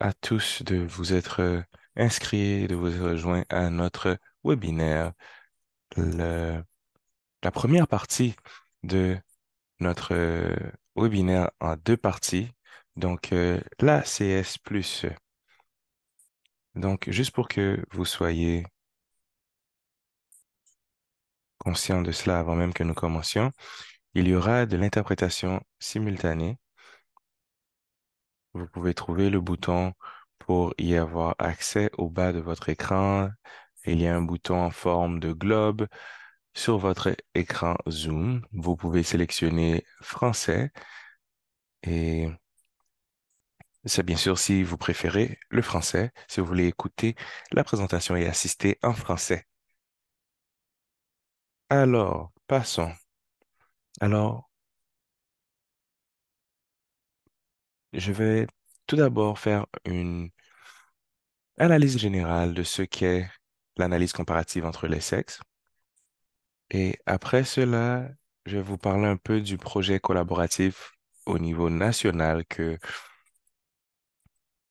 à tous de vous être euh, inscrits, de vous rejoindre à notre webinaire. la première partie de notre euh, webinaire en deux parties, donc l'ACS+. Euh, la CS+. Donc, juste pour que vous soyez conscient de cela avant même que nous commencions, il y aura de l'interprétation simultanée vous pouvez trouver le bouton pour y avoir accès au bas de votre écran. Il y a un bouton en forme de globe sur votre écran Zoom. Vous pouvez sélectionner français et c'est bien sûr si vous préférez le français, si vous voulez écouter la présentation et assister en français. Alors, passons. Alors, Je vais tout d'abord faire une analyse générale de ce qu'est l'analyse comparative entre les sexes. Et après cela, je vais vous parler un peu du projet collaboratif au niveau national que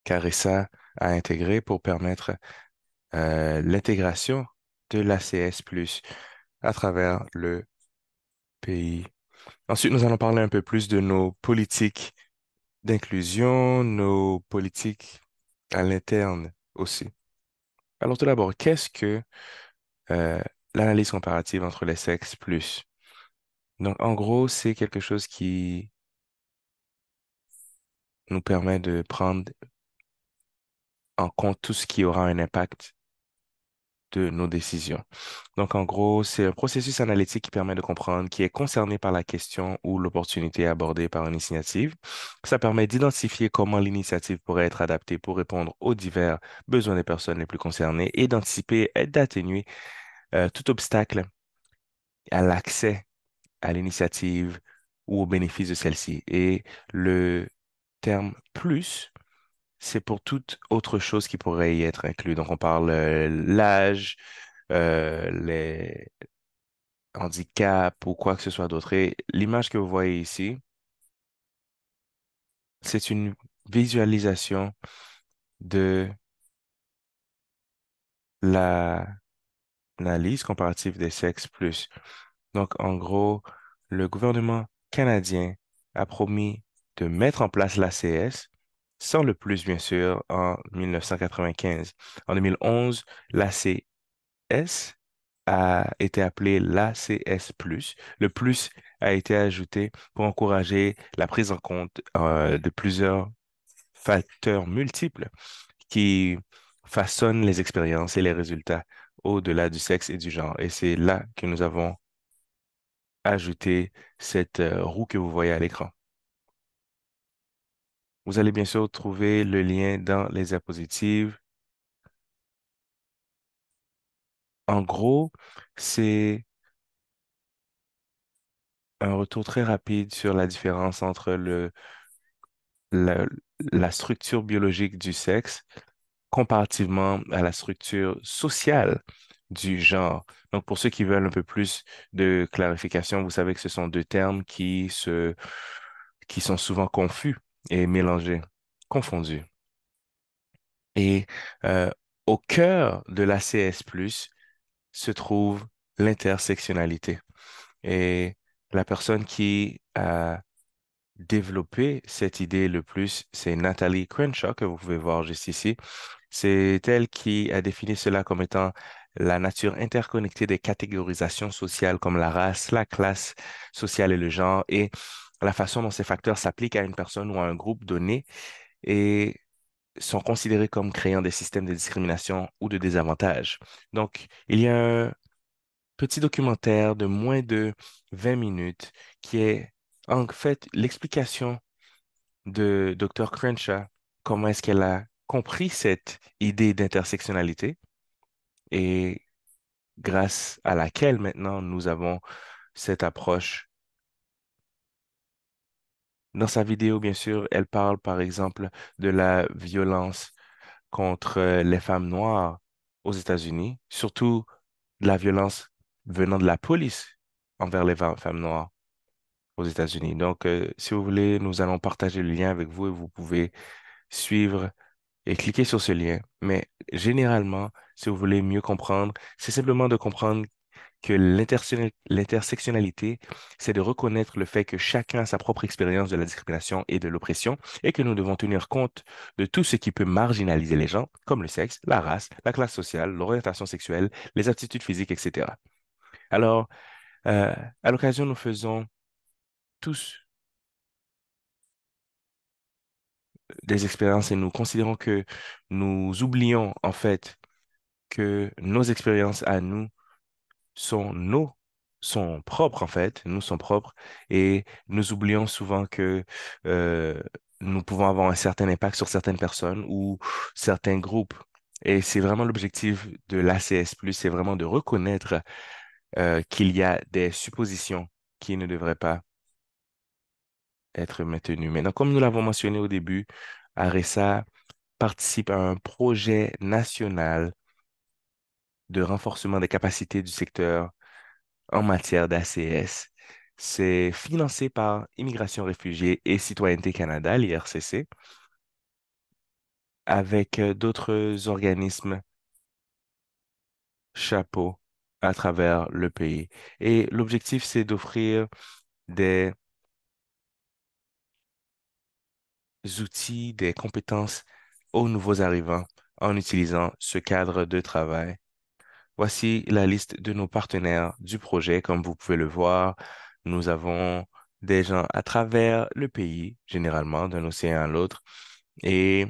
Carissa a intégré pour permettre euh, l'intégration de l'ACS à travers le pays. Ensuite, nous allons parler un peu plus de nos politiques d'inclusion, nos politiques à l'interne aussi. Alors tout d'abord, qu'est-ce que euh, l'analyse comparative entre les sexes plus? Donc en gros, c'est quelque chose qui nous permet de prendre en compte tout ce qui aura un impact de nos décisions. Donc, en gros, c'est un processus analytique qui permet de comprendre qui est concerné par la question ou l'opportunité abordée par une initiative. Ça permet d'identifier comment l'initiative pourrait être adaptée pour répondre aux divers besoins des personnes les plus concernées et d'anticiper et d'atténuer euh, tout obstacle à l'accès à l'initiative ou au bénéfice de celle-ci. Et le terme plus c'est pour toute autre chose qui pourrait y être inclus. Donc, on parle euh, l'âge, euh, les handicaps ou quoi que ce soit d'autre. Et l'image que vous voyez ici, c'est une visualisation de l'analyse comparative des sexes plus. Donc, en gros, le gouvernement canadien a promis de mettre en place l'ACS sans le plus, bien sûr, en 1995. En 2011, l'ACS a été appelé l'ACS+. Le plus a été ajouté pour encourager la prise en compte euh, de plusieurs facteurs multiples qui façonnent les expériences et les résultats au-delà du sexe et du genre. Et c'est là que nous avons ajouté cette euh, roue que vous voyez à l'écran. Vous allez bien sûr trouver le lien dans les diapositives. En gros, c'est un retour très rapide sur la différence entre le, la, structure biologique du sexe comparativement à la structure sociale du genre. Donc, pour ceux qui veulent un peu plus de clarification, vous savez que ce sont deux termes qui, se, qui sont souvent confus et mélangé, confondu. Et euh, au cœur de la CS+, se trouve l'intersectionnalité. Et la personne qui a développé cette idée le plus, c'est Nathalie Crenshaw, que vous pouvez voir juste ici. C'est elle qui a défini cela comme étant la nature interconnectée des catégorisations sociales comme la race, la classe sociale et le genre, et la façon dont ces facteurs s'appliquent à une personne ou à un groupe donné et sont considérés comme créant des systèmes de discrimination ou de désavantage. Donc, il y a un petit documentaire de moins de 20 minutes qui est en fait l'explication de Dr. Crenshaw, comment est-ce qu'elle a compris cette idée d'intersectionnalité et grâce à laquelle maintenant nous avons cette approche dans sa vidéo, bien sûr, elle parle par exemple de la violence contre euh, les femmes noires aux États-Unis, surtout de la violence venant de la police envers les femmes noires aux États-Unis. Donc, euh, si vous voulez, nous allons partager le lien avec vous et vous pouvez suivre et cliquer sur ce lien. Mais généralement, si vous voulez mieux comprendre, c'est simplement de comprendre que l'intersectionnalité, c'est de reconnaître le fait que chacun a sa propre expérience de la discrimination et de l'oppression et que nous devons tenir compte de tout ce qui peut marginaliser les gens, comme le sexe, la race, la classe sociale, l'orientation sexuelle, les aptitudes physiques, etc. Alors, euh, à l'occasion, nous faisons tous des expériences et nous considérons que nous oublions en fait que nos expériences à nous sont nos sont propres en fait, nous sont propres et nous oublions souvent que euh, nous pouvons avoir un certain impact sur certaines personnes ou certains groupes. Et c'est vraiment l'objectif de l'ACS, c'est vraiment de reconnaître euh, qu'il y a des suppositions qui ne devraient pas être maintenues. Maintenant, comme nous l'avons mentionné au début, ARESA participe à un projet national de renforcement des capacités du secteur en matière d'ACS. C'est financé par Immigration, Réfugiés et Citoyenneté Canada, l'IRCC, avec euh, d'autres organismes chapeaux à travers le pays. Et l'objectif, c'est d'offrir des outils, des compétences aux nouveaux arrivants en utilisant ce cadre de travail Voici la liste de nos partenaires du projet. Comme vous pouvez le voir, nous avons des gens à travers le pays, généralement d'un océan à l'autre. Et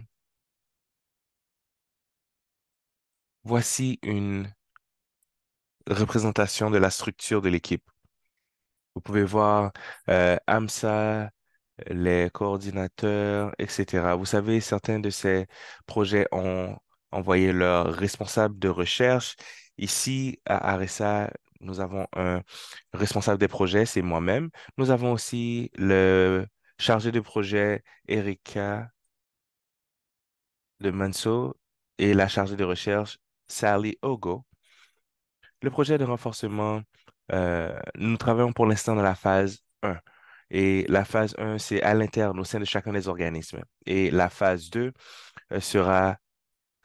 voici une représentation de la structure de l'équipe. Vous pouvez voir euh, AMSA, les coordinateurs, etc. Vous savez, certains de ces projets ont envoyé leurs responsables de recherche Ici, à ARESA, nous avons un responsable des projets, c'est moi-même. Nous avons aussi le chargé de projet, Erika de Manso, et la chargée de recherche, Sally Ogo. Le projet de renforcement, euh, nous travaillons pour l'instant dans la phase 1. Et la phase 1, c'est à l'interne, au sein de chacun des organismes. Et la phase 2 euh, sera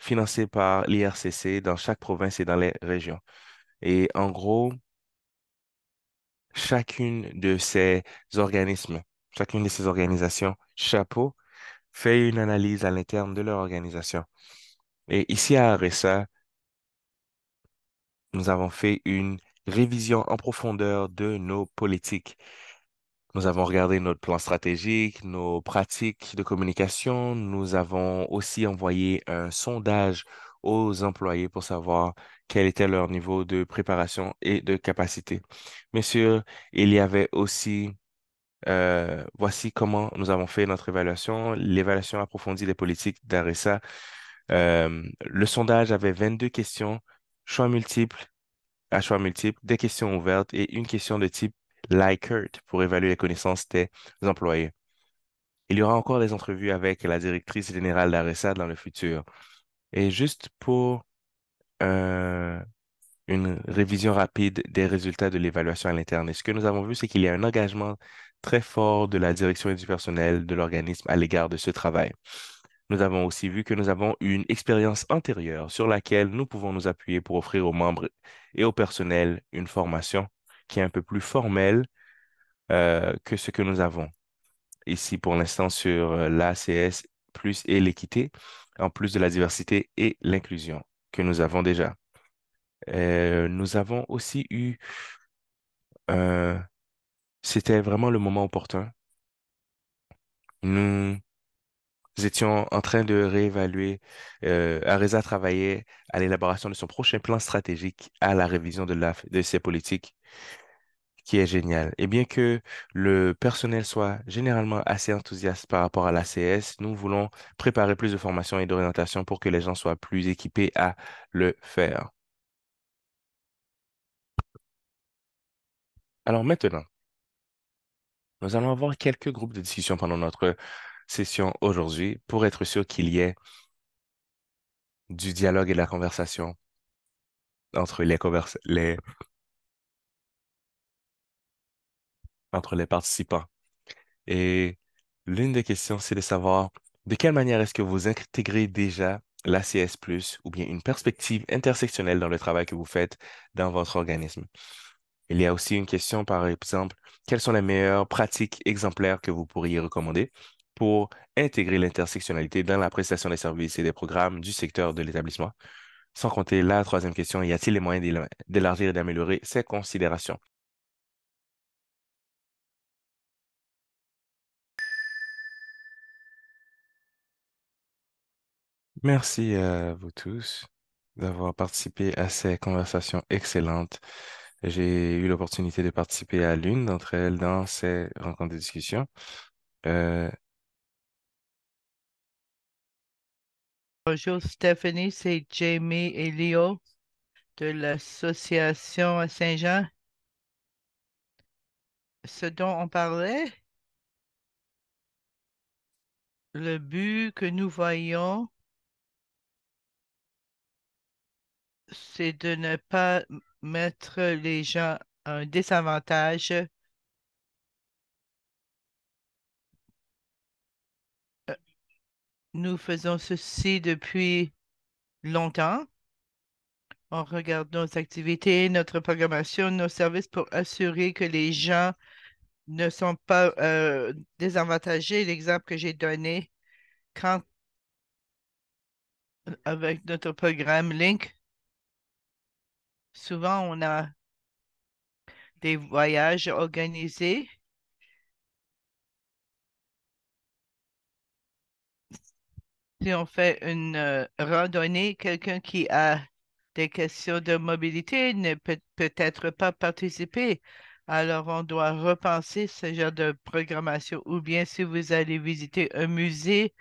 financé par l'IRCC dans chaque province et dans les régions. Et en gros, chacune de ces organismes, chacune de ces organisations chapeau fait une analyse à l'interne de leur organisation. Et ici à RSA, nous avons fait une révision en profondeur de nos politiques nous avons regardé notre plan stratégique, nos pratiques de communication. Nous avons aussi envoyé un sondage aux employés pour savoir quel était leur niveau de préparation et de capacité. Bien sûr, il y avait aussi, euh, voici comment nous avons fait notre évaluation, l'évaluation approfondie des politiques d'ARESA. Euh, le sondage avait 22 questions, choix multiples, à choix multiples, des questions ouvertes et une question de type Likert pour évaluer les connaissances des employés. Il y aura encore des entrevues avec la directrice générale d'Aresa dans le futur. Et juste pour euh, une révision rapide des résultats de l'évaluation à l'interne, ce que nous avons vu, c'est qu'il y a un engagement très fort de la direction et du personnel de l'organisme à l'égard de ce travail. Nous avons aussi vu que nous avons une expérience antérieure sur laquelle nous pouvons nous appuyer pour offrir aux membres et au personnel une formation qui est un peu plus formel euh, que ce que nous avons ici pour l'instant sur euh, l'ACS plus et l'équité, en plus de la diversité et l'inclusion que nous avons déjà. Euh, nous avons aussi eu, c'était vraiment le moment opportun. Nous étions en train de réévaluer, euh, travaillait à l'élaboration de son prochain plan stratégique à la révision de, la, de ses politiques qui est génial. Et bien que le personnel soit généralement assez enthousiaste par rapport à l'ACS, nous voulons préparer plus de formations et d'orientations pour que les gens soient plus équipés à le faire. Alors maintenant, nous allons avoir quelques groupes de discussion pendant notre session aujourd'hui pour être sûr qu'il y ait du dialogue et de la conversation entre les, les entre les participants. Et l'une des questions, c'est de savoir de quelle manière est-ce que vous intégrez déjà la CS, ou bien une perspective intersectionnelle dans le travail que vous faites dans votre organisme. Il y a aussi une question, par exemple, quelles sont les meilleures pratiques exemplaires que vous pourriez recommander pour intégrer l'intersectionnalité dans la prestation des services et des programmes du secteur de l'établissement? Sans compter la troisième question, y a-t-il les moyens d'élargir et d'améliorer ces considérations? Merci à vous tous d'avoir participé à ces conversations excellentes. J'ai eu l'opportunité de participer à l'une d'entre elles dans ces rencontres de discussion. Euh, Bonjour Stéphanie, c'est Jamie et Leo de l'association à Saint-Jean. Ce dont on parlait, le but que nous voyons c'est de ne pas mettre les gens à un désavantage. Euh, nous faisons ceci depuis longtemps. On regarde nos activités, notre programmation, nos services pour assurer que les gens ne sont pas euh, désavantagés. L'exemple que j'ai donné, euh, avec notre programme Link, souvent on a des voyages organisés. Si on fait une euh, randonnée, quelqu'un qui a des questions de mobilité ne peut peut-être pas participer. Alors, on doit repenser ce genre de programmation. Ou bien, si vous allez visiter un musée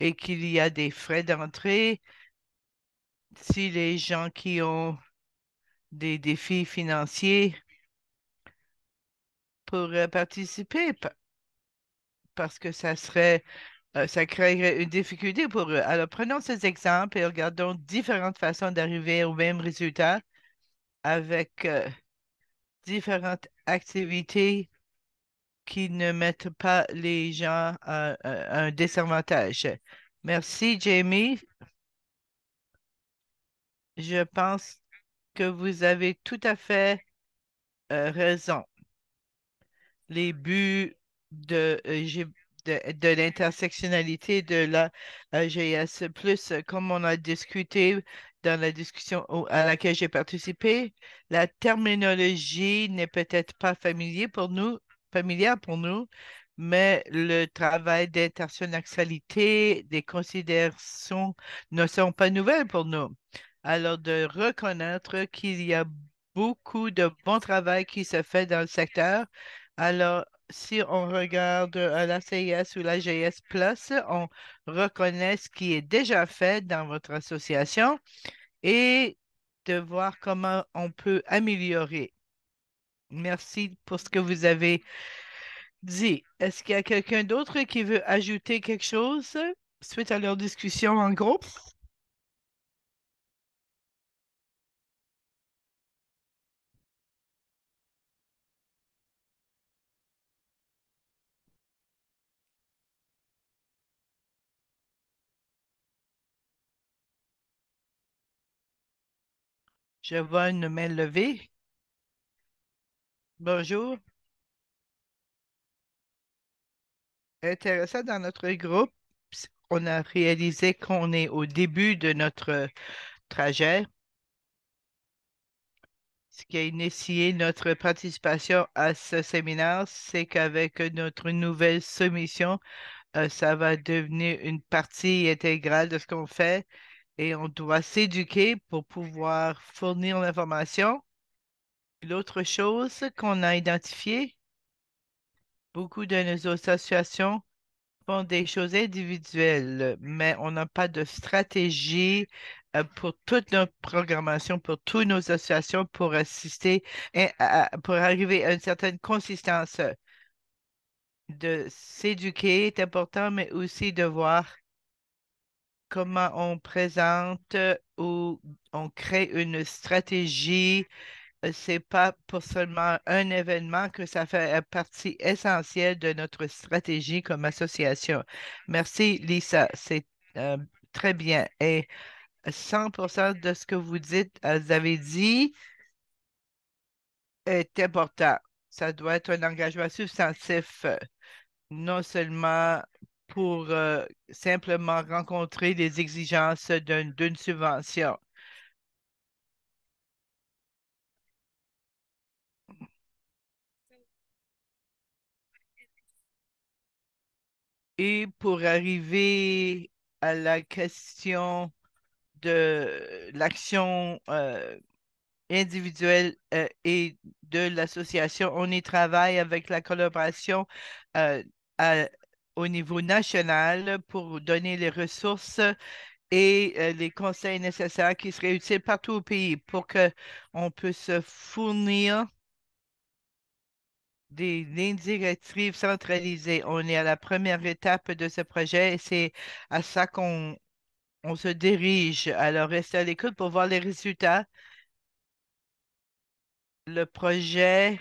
et qu'il y a des frais d'entrée, si les gens qui ont des défis financiers pour euh, participer parce que ça serait euh, ça créerait une difficulté pour eux. Alors, prenons ces exemples et regardons différentes façons d'arriver au même résultat avec euh, différentes activités qui ne mettent pas les gens à un désavantage. Merci, Jamie. Je pense que vous avez tout à fait euh, raison. Les buts de, euh, l'intersectionnalité de la euh, GIS plus comme on a discuté dans la discussion à laquelle j'ai participé, la terminologie n'est peut-être pas familière pour nous, familière pour nous, mais le travail d'intersectionnalité, des considérations ne sont pas nouvelles pour nous alors de reconnaître qu'il y a beaucoup de bon travail qui se fait dans le secteur. Alors, si on regarde euh, la CIS ou la GS Plus, on reconnaît ce qui est déjà fait dans votre association et de voir comment on peut améliorer. Merci pour ce que vous avez dit. Est-ce qu'il y a quelqu'un d'autre qui veut ajouter quelque chose suite à leur discussion en groupe? Je vois une main levée. Bonjour. Intéressant dans notre groupe, on a réalisé qu'on est au début de notre trajet, ce qui a initié notre participation à ce séminaire, c'est qu'avec notre nouvelle soumission, euh, ça va devenir une partie intégrale de ce qu'on fait et on doit s'éduquer pour pouvoir fournir l'information. L'autre chose qu'on a identifiée, beaucoup de nos associations font des choses individuelles, mais on n'a pas de stratégie euh, pour toute notre programmation, pour toutes nos associations, pour assister, euh, pour arriver à une certaine consistance. De s'éduquer est important, mais aussi de voir comment on présente euh, ou on crée une stratégie. Euh, c'est pas pour seulement un événement que ça fait euh, partie essentielle de notre stratégie comme association. Merci, Lisa. C'est très bien. Et 100 de ce que vous dites, vous avez dit, est important. Ça doit être un engagement substantif, non seulement pour euh, simplement rencontrer les exigences d'une subvention. Et pour arriver à la question de l'action euh, individuelle euh, et de l'association, on y travaille avec la collaboration à au niveau national pour donner les ressources et euh, les conseils nécessaires qui seraient utiles partout au pays pour qu'on puisse fournir des lignes directives centralisées. On est à la première étape de ce projet et c'est à ça qu'on on se dirige. Alors, restez à l'écoute pour voir les résultats. Le projet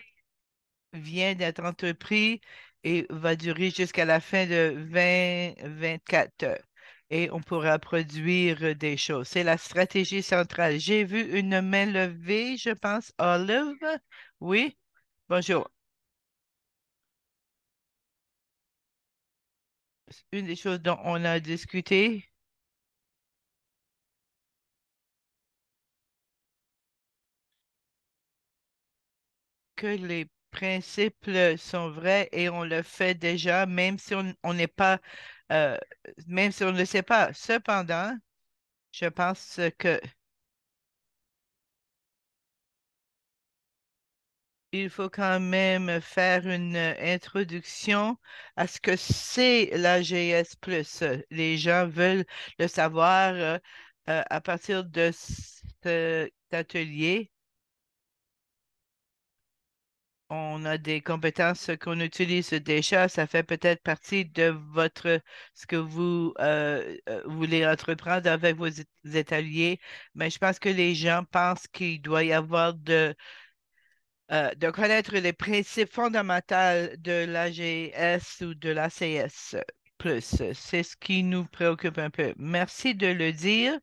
vient d'être entrepris et va durer jusqu'à la fin de 2024. 24 heures. Et on pourra produire des choses. C'est la stratégie centrale. J'ai vu une main levée, je pense. Olive? Oui? Bonjour. Une des choses dont on a discuté, que les principes euh, sont vrais et on le fait déjà, même si on n'est pas, euh, même si on ne le sait pas. Cependant, je pense que il faut quand même faire une introduction à ce que c'est la l'AGS+. Les gens veulent le savoir euh, à partir de cet atelier on a des compétences qu'on utilise déjà. Ça fait peut-être partie de votre ce que vous euh, euh, voulez entreprendre avec vos étaliers, mais je pense que les gens pensent qu'il doit y avoir de euh, de connaître les principes fondamentaux de l'AGS ou de l'ACS. C'est ce qui nous préoccupe un peu. Merci de le dire.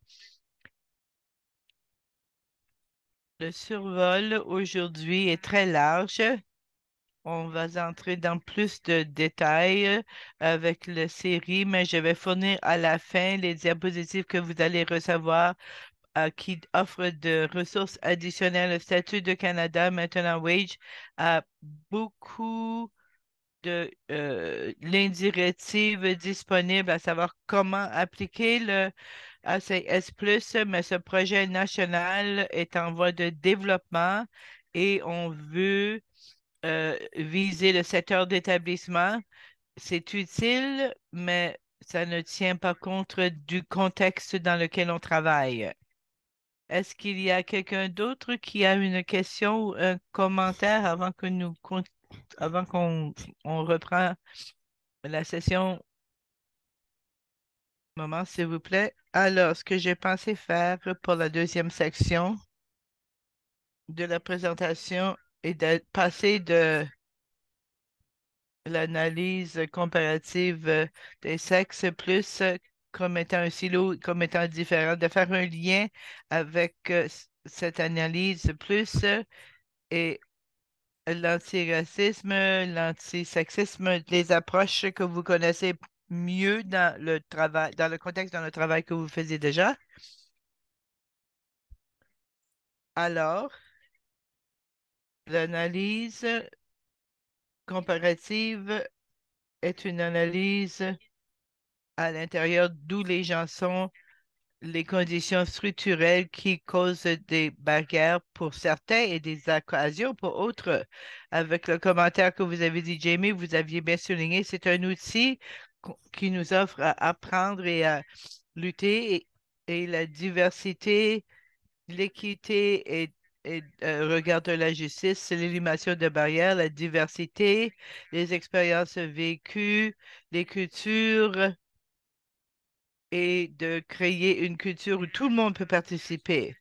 Le survol aujourd'hui est très large. On va entrer dans plus de détails avec la série, mais je vais fournir à la fin les diapositives que vous allez recevoir euh, qui offrent de ressources additionnelles. Le statut de Canada, maintenant Wage, a beaucoup de euh, l'indirective disponible, à savoir comment appliquer le ACS, ah, mais ce projet national est en voie de développement et on veut euh, viser le secteur d'établissement. C'est utile, mais ça ne tient pas compte du contexte dans lequel on travaille. Est-ce qu'il y a quelqu'un d'autre qui a une question ou un commentaire avant que nous avant qu'on on reprend la session moment, s'il vous plaît. Alors, ce que j'ai pensé faire pour la deuxième section de la présentation est de passer de l'analyse comparative des sexes plus comme étant un silo, comme étant différent, de faire un lien avec euh, cette analyse plus et l'antiracisme, l'antisexisme, les approches que vous connaissez mieux dans le travail, dans le contexte, dans le travail que vous faisiez déjà. Alors, l'analyse comparative est une analyse à l'intérieur d'où les gens sont, les conditions structurelles qui causent des barrières pour certains et des occasions pour autres. Avec le commentaire que vous avez dit, Jamie, vous aviez bien souligné, c'est un outil qui nous offre à apprendre et à lutter et, la diversité, l'équité et, le euh, regard de la justice, l'élimination de barrières, la diversité, les expériences vécues, les cultures et de créer une culture où tout le monde peut participer.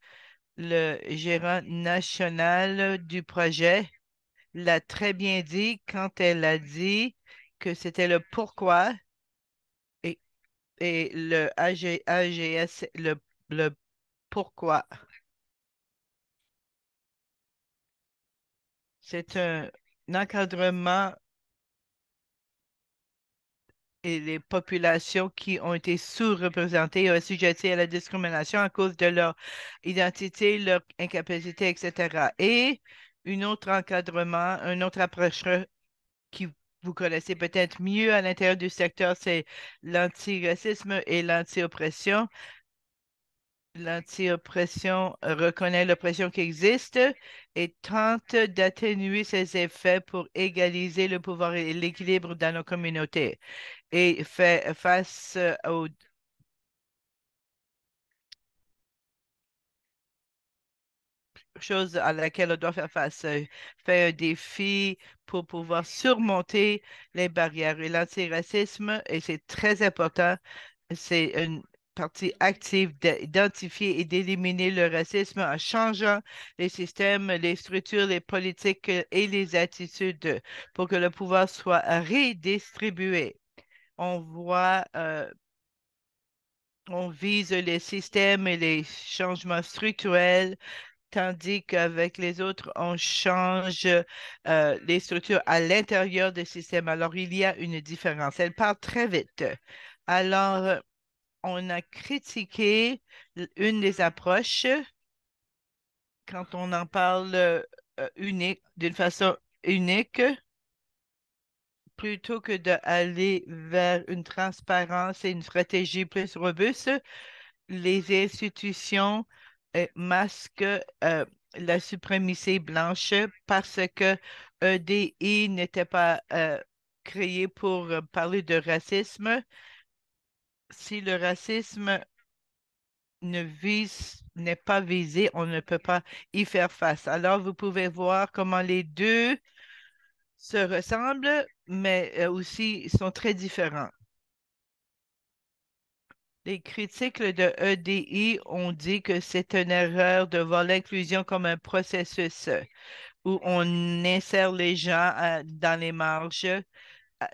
Le gérant national du projet l'a très bien dit quand elle a dit que c'était le pourquoi et le AG, AGS, le, pourquoi. C'est un, encadrement et les populations qui ont été sous-représentées ou assujetties à la discrimination à cause de leur identité, leur incapacité, etc. Et un autre encadrement, un autre approche qui vous connaissez peut-être mieux à l'intérieur du secteur, c'est l'antiracisme et l'anti-oppression. L'anti-oppression reconnaît l'oppression qui existe et tente d'atténuer ses effets pour égaliser le pouvoir et l'équilibre dans nos communautés et fait face aux chose à laquelle on doit faire face, euh, faire un défi pour pouvoir surmonter les barrières. Et l'antiracisme, et c'est très important, c'est une partie active d'identifier et d'éliminer le racisme en changeant les systèmes, les structures, les politiques euh, et les attitudes pour que le pouvoir soit redistribué. On voit euh, on vise les systèmes et les changements structurels tandis qu'avec les autres, on change euh, les structures à l'intérieur des systèmes. Alors, il y a une différence. Elle part très vite. Alors, on a critiqué une des approches quand on en parle euh, unique, d'une façon unique, plutôt que d'aller vers une transparence et une stratégie plus robuste, les institutions euh, masque euh, la suprématie blanche parce que EDI n'était pas euh, créé pour parler de racisme. Si le racisme ne n'est pas visé, on ne peut pas y faire face. Alors, vous pouvez voir comment les deux se ressemblent, mais aussi sont très différents. Les critiques de EDI ont dit que c'est une erreur de voir l'inclusion comme un processus où on insère les gens euh, dans les marges euh,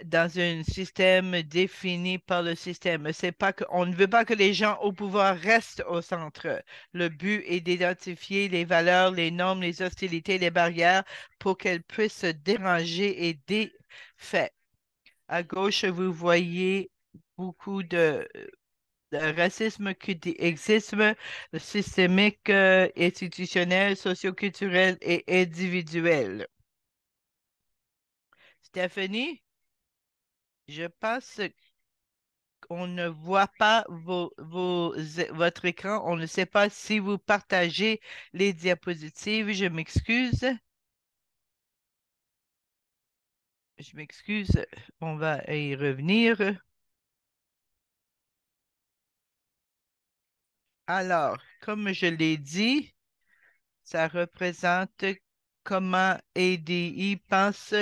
dans un système défini par le système. C'est pas que, on ne veut pas que les gens au pouvoir restent au centre. Le but est d'identifier les valeurs, les normes, les hostilités, les barrières pour qu'elles puissent se déranger et défait. À gauche, vous voyez beaucoup de racisme existe systémique, euh, institutionnel, socioculturel et individuel. Stéphanie, je pense qu'on ne voit pas votre écran. On ne sait pas si vous partagez les diapositives. Je m'excuse. Je m'excuse. On va y revenir. Alors, comme je l'ai dit, ça représente comment ADI e pense.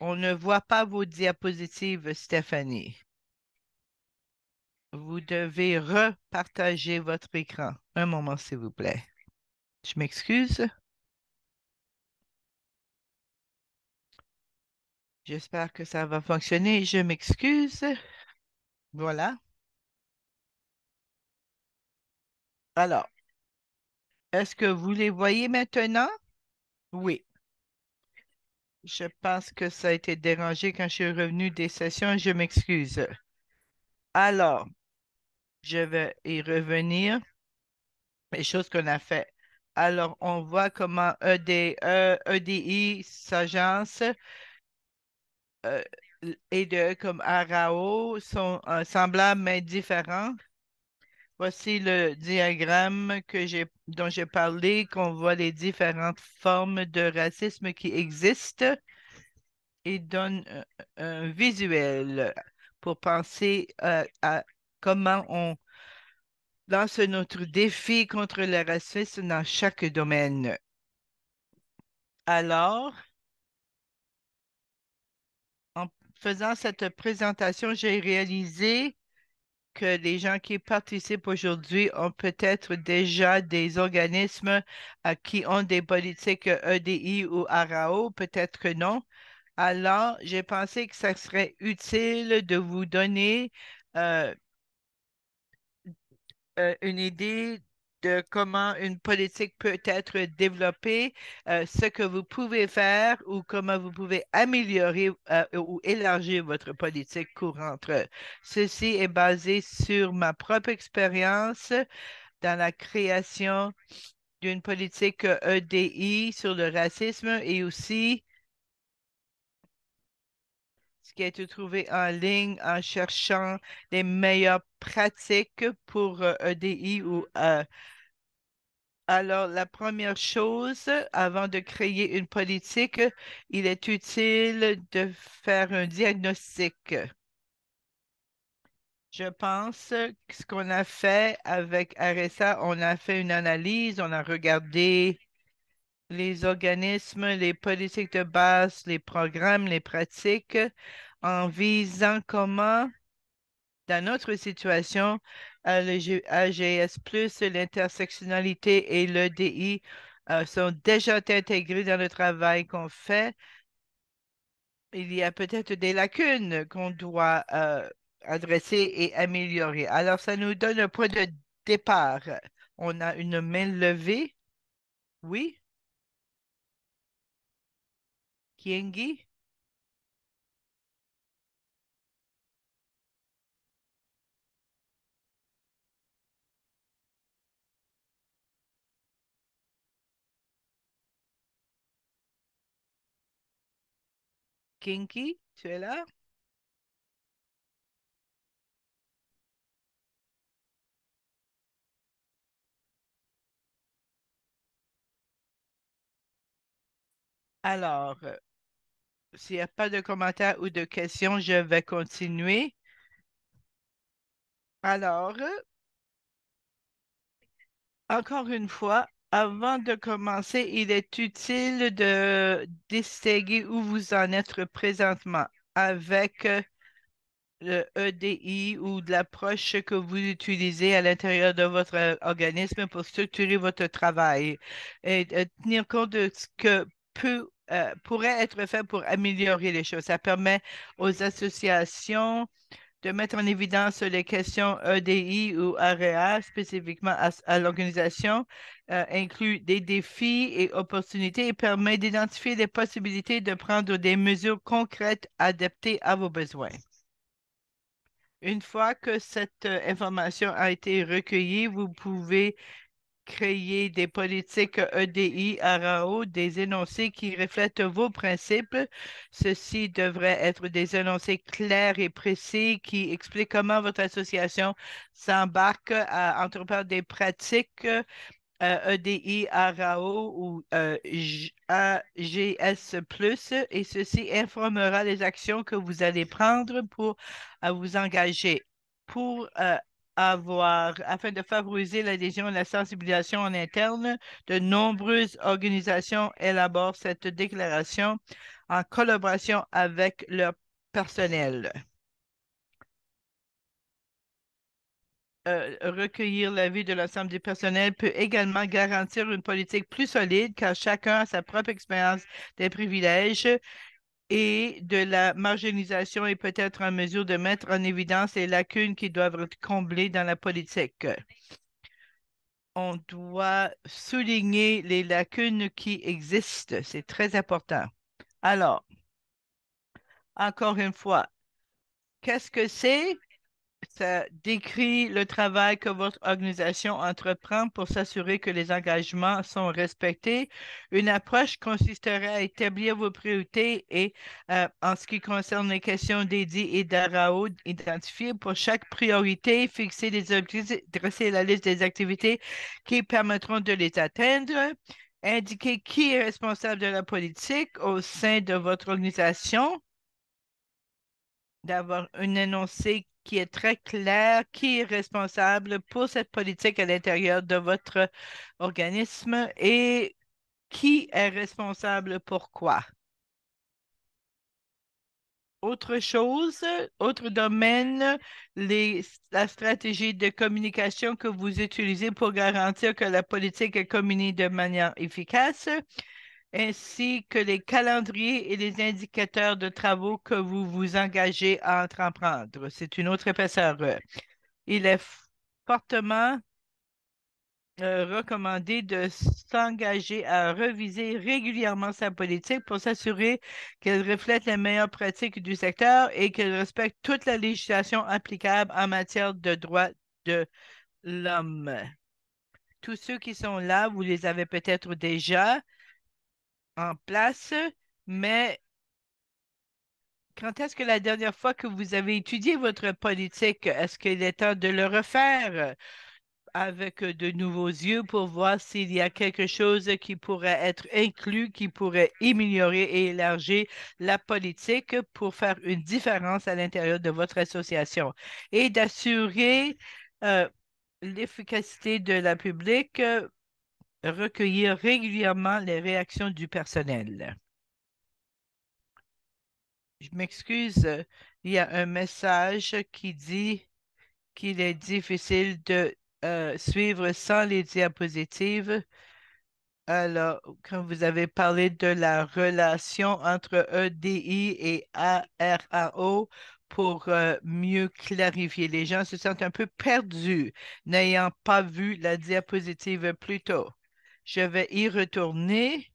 On ne voit pas vos diapositives, Stéphanie. Vous devez repartager votre écran. Un moment, s'il vous plaît. Je m'excuse. J'espère que ça va fonctionner. Je m'excuse. Voilà. Alors, est-ce que vous les voyez maintenant? Oui. Je pense que ça a été dérangé quand je suis revenu des sessions. Je m'excuse. Alors, je vais y revenir. Les choses qu'on a fait. Alors, on voit comment EDE, EDI s'agence euh, et de comme Arao sont euh, semblables mais différents. Voici le diagramme que dont j'ai parlé, qu'on voit les différentes formes de racisme qui existent et donne euh, un visuel pour penser à, euh, à comment on lance notre défi contre le racisme dans chaque domaine. Alors, en faisant cette présentation, j'ai réalisé que les gens qui participent aujourd'hui ont peut-être déjà des organismes euh, qui ont des politiques EDI ou ARAO, peut-être que non. Alors, j'ai pensé que ça serait utile de vous donner euh, euh, une idée de comment une politique peut être développée, euh, ce que vous pouvez faire ou comment vous pouvez améliorer euh, ou élargir votre politique courante. Ceci est basé sur ma propre expérience dans la création d'une politique EDI sur le racisme et aussi qui a été trouvé en ligne en cherchant les meilleures pratiques pour EDI euh, e ou E. alors, la première chose, avant de créer une politique, il est utile de faire un diagnostic. Je pense que ce qu'on a fait avec RSA, on a fait une analyse, on a regardé les organismes, les politiques de base, les programmes, les pratiques, en visant comment, dans notre situation, euh, le AGS, l'intersectionnalité et l'EDI euh, sont déjà intégrés dans le travail qu'on fait. Il y a peut-être des lacunes qu'on doit euh, adresser et améliorer. Alors, ça nous donne un point de départ. On a une main levée. Oui. Kiengi. Kinky, tu es là? Alors, s'il n'y a pas de commentaires ou de questions, je vais continuer. Alors, encore une fois, avant de commencer, il est utile de distinguer où vous en êtes présentement avec le EDI ou l'approche que vous utilisez à l'intérieur de votre organisme pour structurer votre travail et euh, tenir compte de ce que peut euh, pourrait être fait pour améliorer les choses. Ça permet aux associations de mettre en évidence les questions EDI ou ARA, e spécifiquement à, l'organisation, euh, inclut des défis et opportunités et permet d'identifier les possibilités de prendre des mesures concrètes adaptées à vos besoins. Une fois que cette euh, information a été recueillie, vous pouvez créer des politiques EDI ARAO, des énoncés qui reflètent vos principes. Ceci devrait être des énoncés clairs et précis qui expliquent comment votre association s'embarque à entreprendre des pratiques EDI euh, e ARAO ou euh, AGS+, et ceci informera les actions que vous allez prendre pour vous engager. Pour euh, afin de favoriser l'adhésion et la sensibilisation en interne, de nombreuses organisations élaborent cette déclaration en collaboration avec leur personnel. Euh, recueillir l'avis de l'ensemble du personnel peut également garantir une politique plus solide car chacun a sa propre expérience des privilèges et de la marginalisation est peut-être en mesure de mettre en évidence les lacunes qui doivent être comblées dans la politique. On doit souligner les lacunes qui existent. C'est très important. Alors, encore une fois, qu'est-ce que c'est ça décrit le travail que votre organisation entreprend pour s'assurer que les engagements sont respectés. Une approche consisterait à établir vos priorités et euh, en ce qui concerne les questions d'Eddie et d'Arao, identifier pour chaque priorité, fixer des objectifs, dresser la liste des activités qui permettront de les atteindre, indiquer qui est responsable de la politique au sein de votre organisation d'avoir une énoncé qui est très clair qui est responsable pour cette politique à l'intérieur de votre organisme et qui est responsable pour quoi. Autre chose, autre domaine, la stratégie de communication que vous utilisez pour garantir que la politique est communiquée de manière efficace ainsi que les calendriers et les indicateurs de travaux que vous vous engagez à entreprendre. C'est une autre épaisseur. Il est fortement euh, recommandé de s'engager à reviser régulièrement sa politique pour s'assurer qu'elle reflète les meilleures pratiques du secteur et qu'elle respecte toute la législation applicable en matière de droits de l'homme. Tous ceux qui sont là, vous les avez peut-être déjà en place, mais quand est-ce que la dernière fois que vous avez étudié votre politique, est-ce qu'il est temps de le refaire avec de nouveaux yeux pour voir s'il y a quelque chose qui pourrait être inclus, qui pourrait améliorer et élargir la politique pour faire une différence à l'intérieur de votre association et d'assurer euh, l'efficacité de la publique euh, recueillir régulièrement les réactions du personnel. Je m'excuse, il y a un message qui dit qu'il est difficile de euh, suivre sans les diapositives. Alors, quand vous avez parlé de la relation entre EDI et ARAO pour euh, mieux clarifier, les gens se sentent un peu perdus n'ayant pas vu la diapositive plus tôt. Je vais y retourner.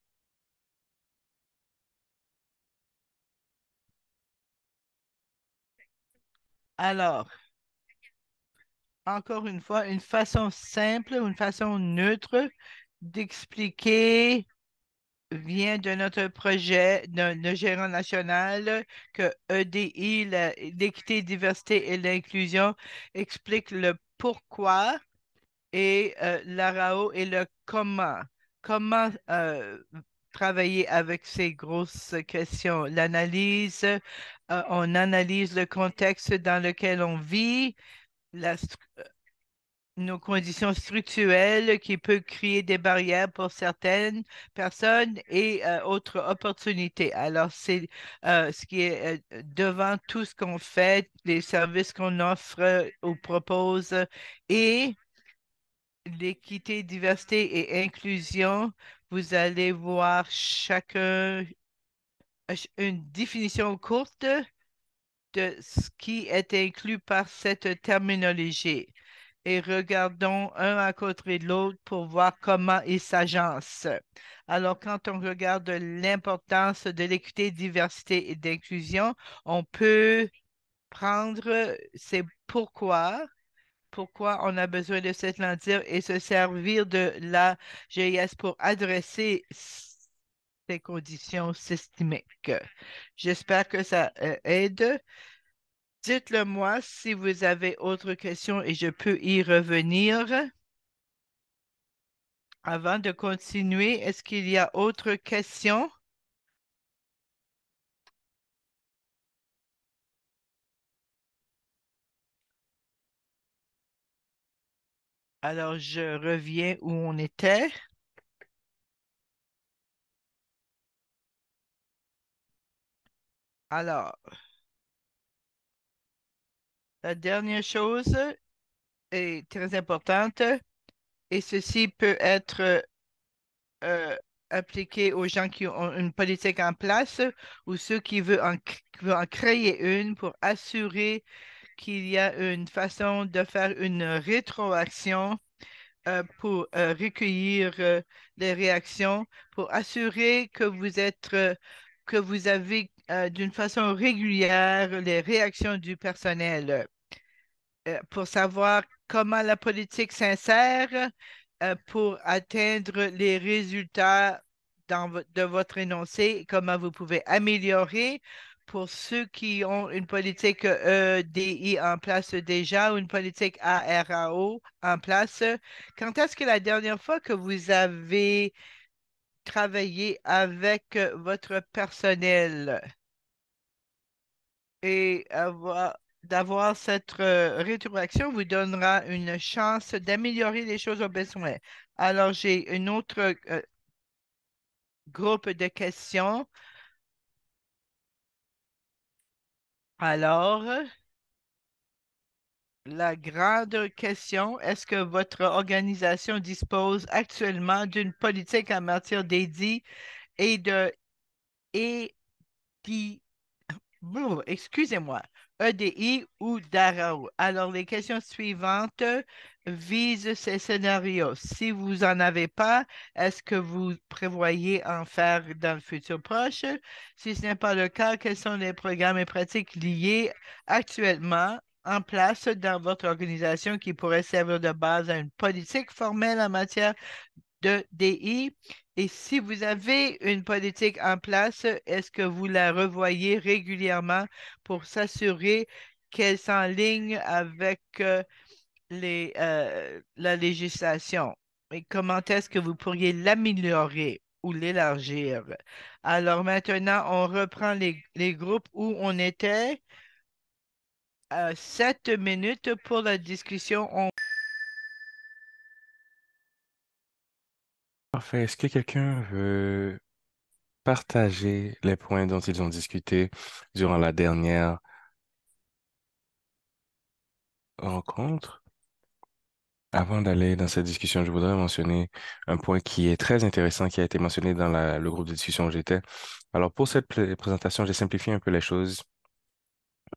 Alors, encore une fois, une façon simple, une façon neutre d'expliquer vient de notre projet, de, gérant national, que EDI, l'équité, diversité et l'inclusion, explique le pourquoi et euh, l'ARAO et le comment. Comment euh, travailler avec ces grosses questions. L'analyse, euh, on analyse le contexte dans lequel on vit, nos conditions structurelles qui peuvent créer des barrières pour certaines personnes et autres opportunités. Alors, c'est ce qui est devant tout ce qu'on fait, les services qu'on offre ou propose et l'équité, diversité et inclusion, vous allez voir chacun une définition courte de ce qui est inclus par cette terminologie. Et regardons un à côté de l'autre pour voir comment ils s'agencent. Alors, quand on regarde l'importance de l'équité, diversité et d'inclusion, on peut prendre, c'est pourquoi pourquoi on a besoin de cette lentille et se servir de la GIS pour adresser ces conditions systémiques. J'espère que ça euh, aide. Dites-le moi si vous avez autre question et je peux y revenir. Avant de continuer, est-ce qu'il y a autre question? Alors, je reviens où on était. Alors, la dernière chose est très importante et ceci peut être euh, appliqué aux gens qui ont une politique en place ou ceux qui veulent en créer une pour assurer qu'il y a une façon de faire une rétroaction euh, pour euh, recueillir euh, les réactions, pour assurer que vous êtes, que vous avez d'une façon régulière les réactions du personnel, pour savoir comment la politique s'insère pour atteindre les résultats de votre énoncé, comment vous pouvez améliorer pour ceux qui ont une politique EDI euh, en place déjà ou une politique ARAO en place. Quand est-ce que la dernière fois que vous avez travaillé avec votre personnel et d'avoir cette euh, rétroaction vous donnera une chance d'améliorer les choses au besoin. Alors, j'ai une autre euh, groupe de questions. Alors, la grande question, est-ce que votre organisation dispose actuellement d'une politique en matière d'édits et de excusez-moi, EDI ou DARAO. Alors, les questions suivantes visent ces scénarios. Si vous n'en avez pas, est-ce que vous prévoyez en faire dans le futur proche? Si ce n'est pas le cas, quels sont les programmes et pratiques liés actuellement en place dans votre organisation qui pourraient servir de base à une politique formelle en matière de DI? Et si vous avez une politique en place, est-ce que vous la revoyez régulièrement pour s'assurer qu'elle s'enligne avec euh, les, euh, la législation? Et comment est-ce que vous pourriez l'améliorer ou l'élargir? Alors maintenant, on reprend les, groupes où on était. Euh, sept minutes pour la discussion. Parfait. Est-ce que quelqu'un veut partager les points dont ils ont discuté durant la dernière rencontre? Avant d'aller dans cette discussion, je voudrais mentionner un point qui est très intéressant, qui a été mentionné dans le groupe de discussion où j'étais. Alors, pour cette présentation, j'ai simplifié un peu les choses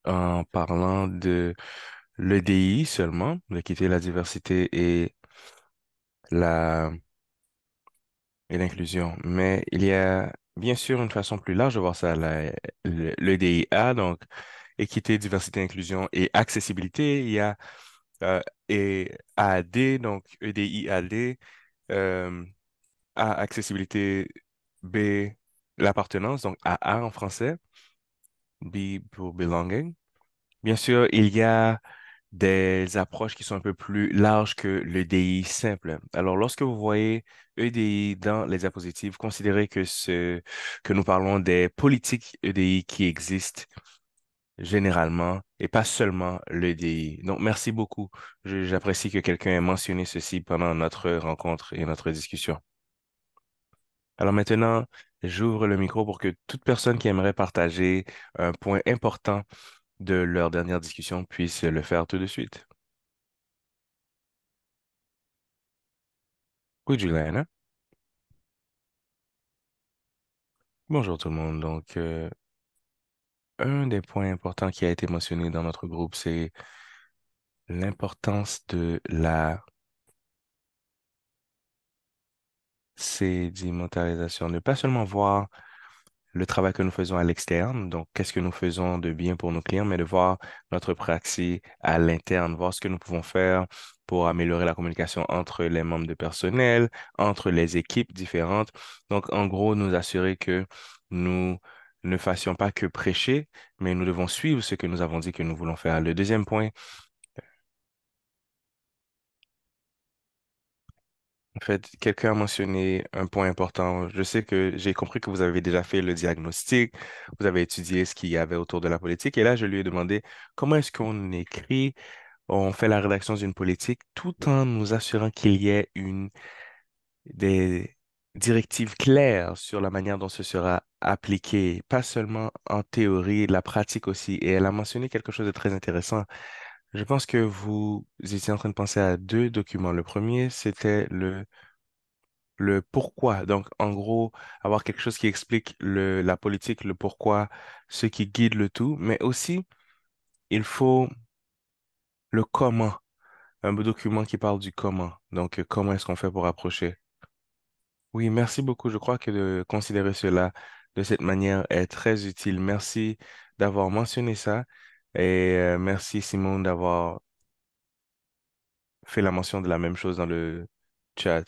en parlant de l'EDI seulement, l'équité, la diversité et la et l'inclusion. Mais il y a bien sûr une façon plus large de voir ça, l'EDIA, le, donc équité, diversité, inclusion et accessibilité. Il y a euh, et AD, donc EDIAD, euh, A, accessibilité, B, l'appartenance, donc AA en français, B pour belonging. Bien sûr, il y a des approches qui sont un peu plus larges que l'EDI simple. Alors, lorsque vous voyez EDI dans les diapositives, considérez que, ce, que nous parlons des politiques EDI qui existent généralement et pas seulement l'EDI. Donc, merci beaucoup. J'apprécie que quelqu'un ait mentionné ceci pendant notre rencontre et notre discussion. Alors maintenant, j'ouvre le micro pour que toute personne qui aimerait partager un point important de leur dernière discussion puisse le faire tout de suite. Oui, Juliana. Bonjour tout le monde. Donc, euh, un des points importants qui a été mentionné dans notre groupe, c'est l'importance de la sédimentarisation. Ne pas seulement voir le travail que nous faisons à l'externe, donc qu'est-ce que nous faisons de bien pour nos clients, mais de voir notre praxis à l'interne, voir ce que nous pouvons faire pour améliorer la communication entre les membres de personnel, entre les équipes différentes. Donc, en gros, nous assurer que nous ne fassions pas que prêcher, mais nous devons suivre ce que nous avons dit que nous voulons faire. Le deuxième point, En fait, quelqu'un a mentionné un point important. Je sais que j'ai compris que vous avez déjà fait le diagnostic, vous avez étudié ce qu'il y avait autour de la politique, et là, je lui ai demandé comment est-ce qu'on écrit, on fait la rédaction d'une politique tout en nous assurant qu'il y ait une, des directives claires sur la manière dont ce sera appliqué, pas seulement en théorie, la pratique aussi. Et elle a mentionné quelque chose de très intéressant. Je pense que vous étiez en train de penser à deux documents. Le premier, c'était le, pourquoi. Donc, en gros, avoir quelque chose qui explique le, la politique, le pourquoi, ce qui guide le tout, mais aussi, il faut le comment. Un document qui parle du comment. Donc, euh, comment est-ce qu'on fait pour approcher? Oui, merci beaucoup. Je crois que de considérer cela de cette manière est très utile. Merci d'avoir mentionné ça. Et euh, merci Simon d'avoir fait la mention de la même chose dans le chat.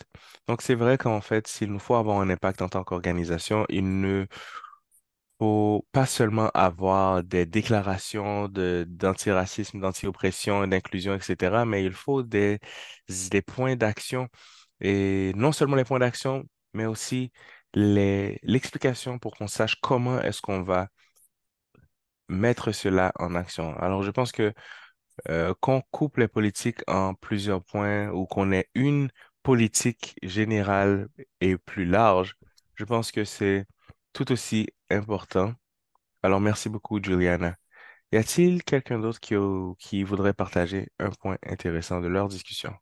Donc c'est vrai qu'en fait, s'il nous faut avoir un impact en tant qu'organisation, il ne faut pas seulement avoir des déclarations de, d'antiracisme, d'anti-oppression, d'inclusion, etc., mais il faut des, des points d'action. Et non seulement les points d'action, mais aussi les, l'explication pour qu'on sache comment est-ce qu'on va mettre cela en action. Alors, je pense que euh, qu'on coupe les politiques en plusieurs points ou qu'on ait une politique générale et plus large, je pense que c'est tout aussi important. Alors, merci beaucoup, Juliana. Y a-t-il quelqu'un d'autre qui voudrait partager un point intéressant de leur discussion?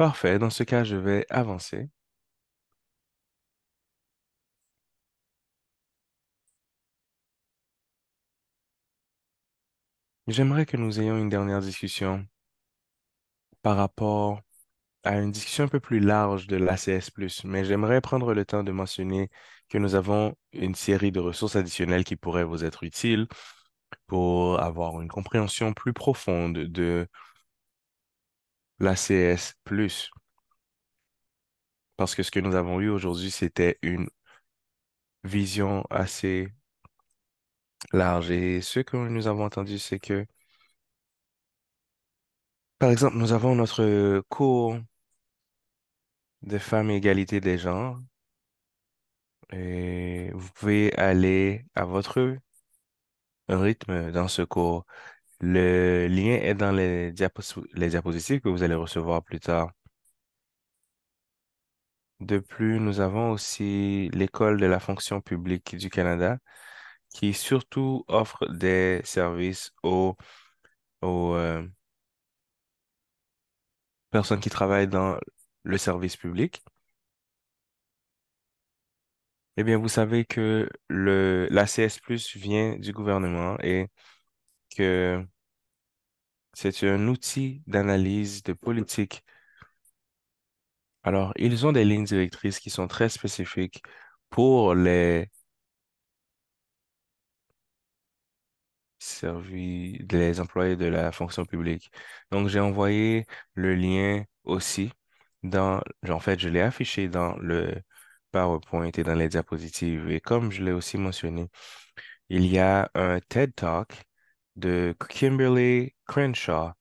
Parfait. Dans ce cas, je vais avancer. J'aimerais que nous ayons une dernière discussion par rapport à une discussion un peu plus large de l'ACS, mais j'aimerais prendre le temps de mentionner que nous avons une série de ressources additionnelles qui pourraient vous être utiles pour avoir une compréhension plus profonde de la CS+. Parce que ce que nous avons eu aujourd'hui, c'était une vision assez large. Et ce que nous avons entendu, c'est que, par exemple, nous avons notre cours de femmes et égalité des genres. Et vous pouvez aller à votre rythme dans ce cours. Le lien est dans les, les diapositives que vous allez recevoir plus tard. De plus, nous avons aussi l'école de la fonction publique du Canada qui surtout offre des services aux, aux euh, personnes qui travaillent dans le service public. Eh bien, vous savez que le, la CS vient du gouvernement et que c'est un outil d'analyse de politique. Alors, ils ont des lignes directrices qui sont très spécifiques pour les services, les employés de la fonction publique. Donc, j'ai envoyé le lien aussi dans, en fait, je l'ai affiché dans le PowerPoint et dans les diapositives. Et comme je l'ai aussi mentionné, il y a un TED Talk de Kimberly Crenshaw,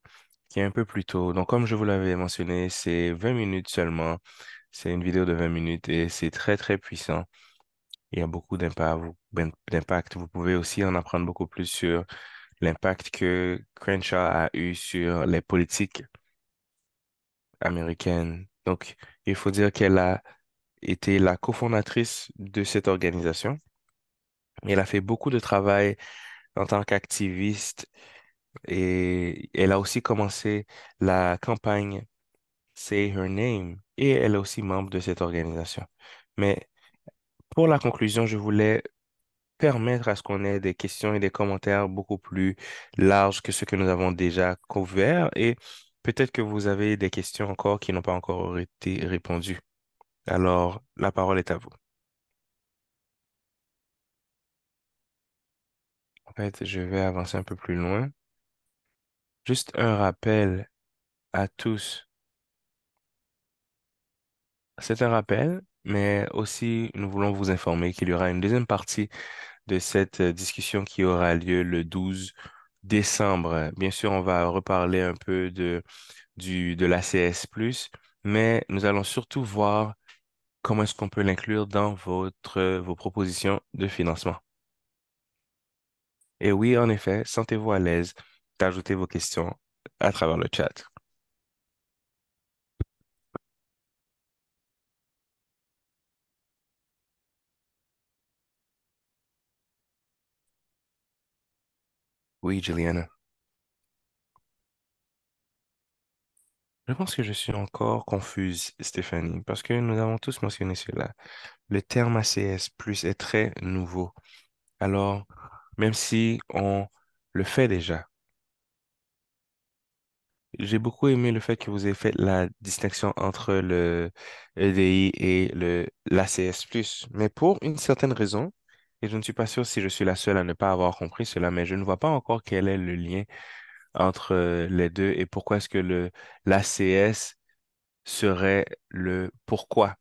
qui est un peu plus tôt. Donc, comme je vous l'avais mentionné, c'est 20 minutes seulement. C'est une vidéo de 20 minutes et c'est très, très puissant. Il y a beaucoup d'impact. Vous pouvez aussi en apprendre beaucoup plus sur l'impact que Crenshaw a eu sur les politiques américaines. Donc, il faut dire qu'elle a été la cofondatrice de cette organisation. Elle a fait beaucoup de travail en tant qu'activiste et elle a aussi commencé la campagne Say Her Name et elle est aussi membre de cette organisation. Mais pour la conclusion, je voulais permettre à ce qu'on ait des questions et des commentaires beaucoup plus larges que ce que nous avons déjà couvert et peut-être que vous avez des questions encore qui n'ont pas encore été répondues. Alors, la parole est à vous. En fait, je vais avancer un peu plus loin. Juste un rappel à tous. C'est un rappel, mais aussi nous voulons vous informer qu'il y aura une deuxième partie de cette euh, discussion qui aura lieu le 12 décembre. Bien sûr, on va reparler un peu de, du, de l'ACS, mais nous allons surtout voir comment est-ce qu'on peut l'inclure dans votre, vos propositions de financement. Et oui, en effet, sentez-vous à l'aise d'ajouter vos questions à travers le chat. Oui, Juliana. Je pense que je suis encore confuse, Stéphanie, parce que nous avons tous mentionné cela. Le terme ACS plus est très nouveau. Alors, même si on le fait déjà. J'ai beaucoup aimé le fait que vous ayez fait la distinction entre le EDI et le l'ACS+. Mais pour une certaine raison, et je ne suis pas sûr si je suis la seule à ne pas avoir compris cela, mais je ne vois pas encore quel est le lien entre euh, les deux et pourquoi est-ce que le l'ACS serait le pourquoi.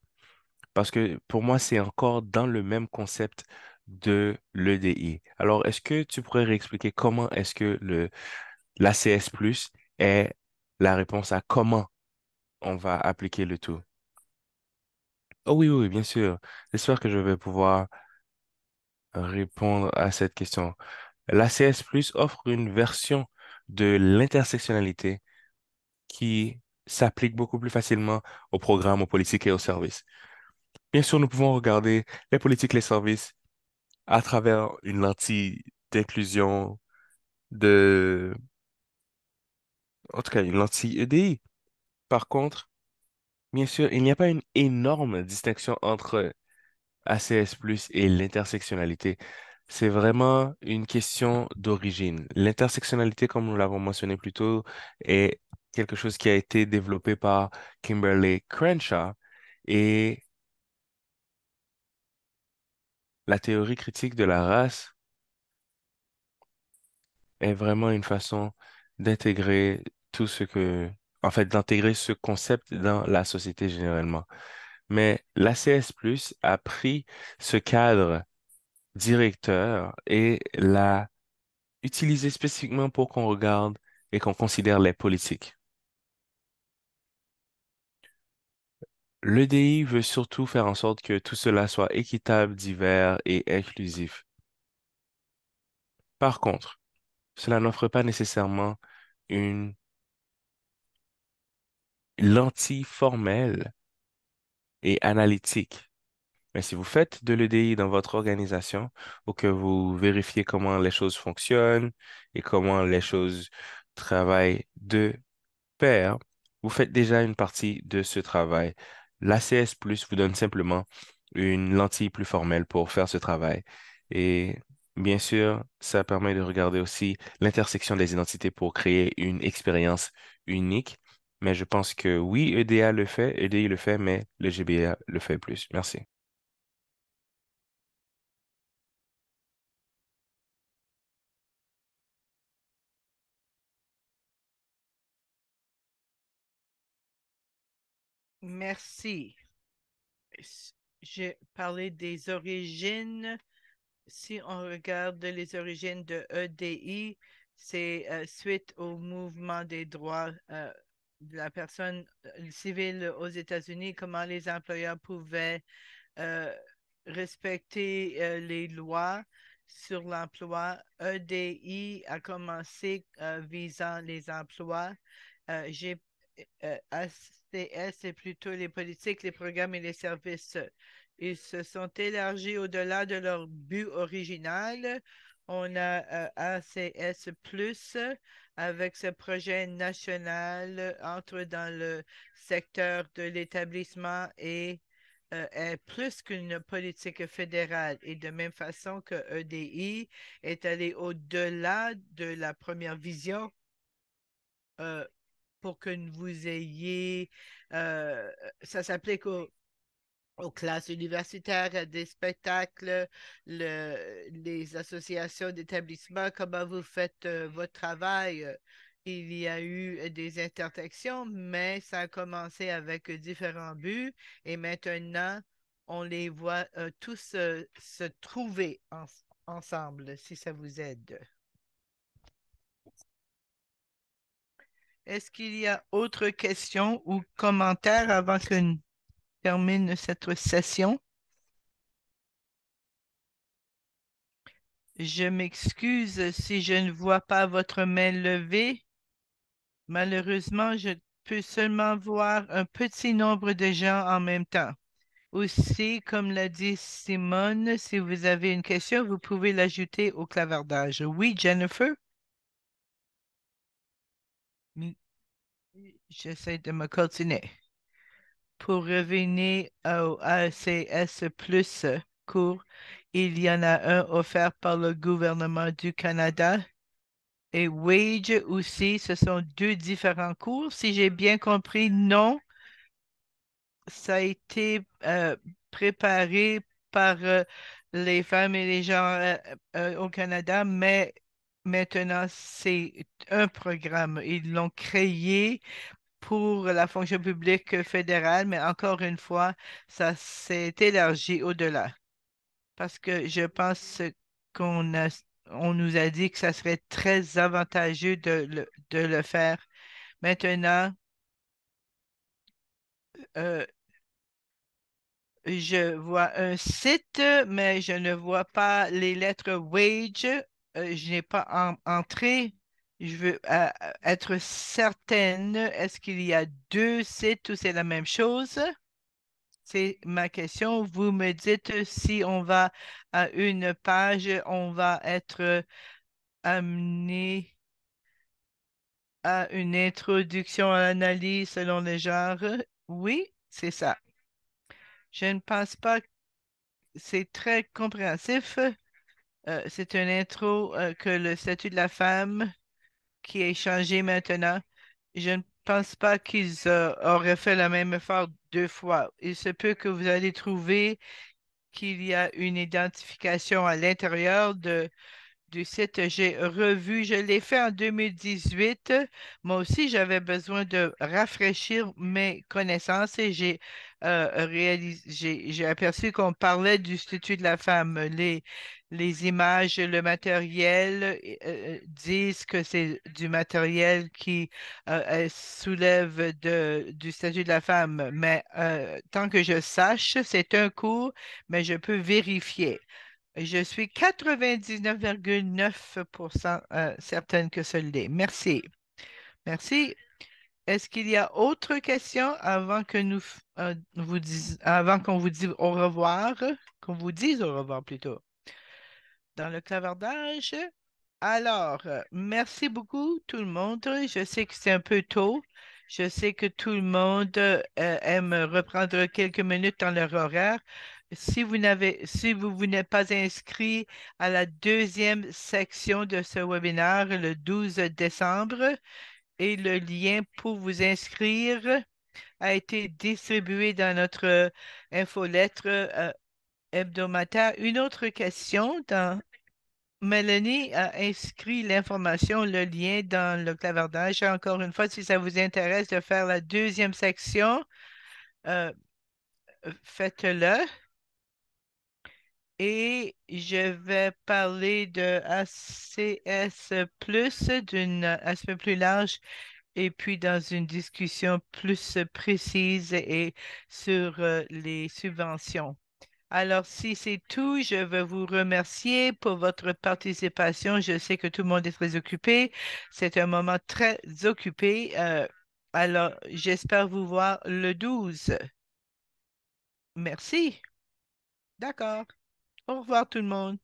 Parce que pour moi, c'est encore dans le même concept de l'EDI. Alors, est-ce que tu pourrais réexpliquer comment est-ce que le, l'ACS Plus est la réponse à comment on va appliquer le tout? Oh oui, oui, bien sûr. J'espère que je vais pouvoir répondre à cette question. L'ACS Plus offre une version de l'intersectionnalité qui s'applique beaucoup plus facilement aux programmes, aux politiques et aux services. Bien sûr, nous pouvons regarder les politiques, les services à travers une lentille d'inclusion de... En tout cas, une lentille EDI. Par contre, bien sûr, il n'y a pas une énorme distinction entre ACS ⁇ et l'intersectionnalité. C'est vraiment une question d'origine. L'intersectionnalité, comme nous l'avons mentionné plus tôt, est quelque chose qui a été développé par Kimberly Crenshaw et la théorie critique de la race est vraiment une façon d'intégrer tout ce que, en fait, d'intégrer ce concept dans la société généralement. Mais l'ACS Plus a pris ce cadre directeur et l'a utilisé spécifiquement pour qu'on regarde et qu'on considère les politiques. L'EDI veut surtout faire en sorte que tout cela soit équitable, divers et inclusif. Par contre, cela n'offre pas nécessairement une lentille formelle et analytique. Mais si vous faites de l'EDI dans votre organisation ou que vous vérifiez comment les choses fonctionnent et comment les choses travaillent de pair, vous faites déjà une partie de ce travail L'ACS Plus vous donne simplement une lentille plus formelle pour faire ce travail. Et bien sûr, ça permet de regarder aussi l'intersection des identités pour créer une expérience unique. Mais je pense que oui, EDA le fait, EDI le fait, mais le GBA le fait plus. Merci. Merci. J'ai parlé des origines. Si on regarde les origines de EDI, c'est euh, suite au mouvement des droits euh, de la personne euh, civile aux États-Unis, comment les employeurs pouvaient respecter les lois sur l'emploi. EDI a commencé visant les emplois. J'ai euh, ACS et plutôt les politiques, les programmes et les services. Ils se sont élargis au-delà de leur but original. On a euh, ACS Plus avec ce projet national entre dans le secteur de l'établissement et euh, est plus qu'une politique fédérale. Et de même façon que EDI est allé au-delà de la première vision pour que vous ayez, euh, ça s'applique aux, classes universitaires, à euh, des spectacles, les associations d'établissements, comment vous faites euh, votre travail. Il y a eu des intersections, mais ça a commencé avec différents buts et maintenant, on les voit tous se trouver ensemble, si ça vous aide. Est-ce qu'il y a autre question ou commentaire avant que nous termine cette session? Je m'excuse si je ne vois pas votre main levée. Malheureusement, je peux seulement voir un petit nombre de gens en même temps. Aussi, comme l'a dit Simone, si vous avez une question, vous pouvez l'ajouter au clavardage. Oui, Jennifer? J'essaie de me continuer. Pour revenir au ACS Plus cours, il y en a un offert par le gouvernement du Canada. Et Wage aussi, ce sont deux différents cours. Si j'ai bien compris, non. Ça a été euh, préparé par euh, les femmes et les gens euh, au Canada, mais Maintenant, c'est un programme. Ils l'ont créé pour la fonction publique fédérale, mais encore une fois, ça s'est élargi au-delà. Parce que je pense qu'on on nous a dit que ça serait très avantageux de le, faire. Maintenant, euh, je vois un site, mais je ne vois pas les lettres wage euh, je n'ai pas entré. Je veux euh, euh, être certaine, est-ce qu'il y a deux sites où c'est la même chose? C'est ma question. Vous me dites si on va à une page, on va être amené à une introduction à l'analyse selon les genres. Oui, c'est ça. Je ne pense pas que c'est très compréhensif. Euh, c'est un intro euh, que le statut de la femme qui est changé maintenant. Je ne pense pas qu'ils euh, auraient fait le même effort deux fois. Il se peut que vous allez trouver qu'il y a une identification à l'intérieur de du site, j'ai revu, je l'ai fait en 2018. Moi aussi, j'avais besoin de rafraîchir mes connaissances et j'ai euh, aperçu qu'on parlait du statut de la femme. Les, images, le matériel euh, euh, disent que c'est du matériel qui soulève du statut de la femme. Mais tant que je sache, c'est un cours, mais je peux vérifier. Je suis 99,9% euh, certaine que ce l'est. Merci. Merci. Est-ce qu'il y a autre question avant que nous euh, vous avant qu'on vous dise au revoir, qu'on vous dise au revoir plutôt dans le clavardage? Alors, merci beaucoup tout le monde. Je sais que c'est un peu tôt. Je sais que tout le monde euh, aime reprendre quelques minutes dans leur horaire si vous n'avez, vous, n'êtes pas inscrit à la deuxième section de ce webinaire le 12 décembre et le lien pour vous inscrire a été distribué dans notre euh, infolettre euh, hebdomadaire. Une autre question dans Mélanie a inscrit l'information, le lien dans le clavardage. Encore une fois, si ça vous intéresse de faire la deuxième section, euh, faites-le et je vais parler de ACS plus d'un aspect plus large et puis dans une discussion plus précise et sur euh, les subventions. Alors, si c'est tout, je veux vous remercier pour votre participation. Je sais que tout le monde est très occupé. C'est un moment très occupé. Euh, alors, j'espère vous voir le 12. Merci. D'accord. Au revoir tout le monde.